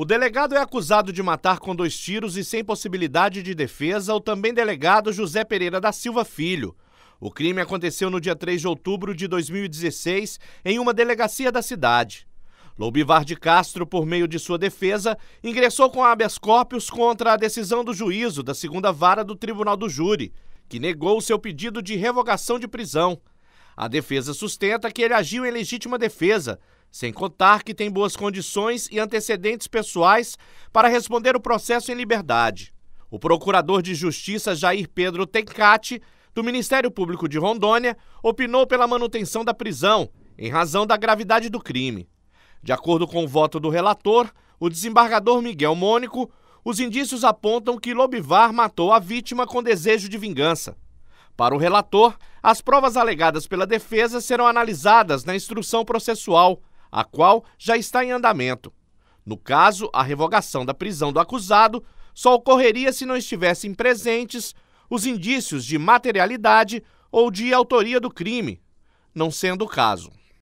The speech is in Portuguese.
O delegado é acusado de matar com dois tiros e sem possibilidade de defesa o também delegado José Pereira da Silva Filho. O crime aconteceu no dia 3 de outubro de 2016 em uma delegacia da cidade. Loubivar de Castro, por meio de sua defesa, ingressou com habeas corpus contra a decisão do juízo da segunda vara do Tribunal do Júri, que negou o seu pedido de revogação de prisão. A defesa sustenta que ele agiu em legítima defesa, sem contar que tem boas condições e antecedentes pessoais para responder o processo em liberdade. O procurador de Justiça Jair Pedro Tencati, do Ministério Público de Rondônia, opinou pela manutenção da prisão, em razão da gravidade do crime. De acordo com o voto do relator, o desembargador Miguel Mônico, os indícios apontam que Lobivar matou a vítima com desejo de vingança. Para o relator, as provas alegadas pela defesa serão analisadas na instrução processual a qual já está em andamento. No caso, a revogação da prisão do acusado só ocorreria se não estivessem presentes os indícios de materialidade ou de autoria do crime, não sendo o caso.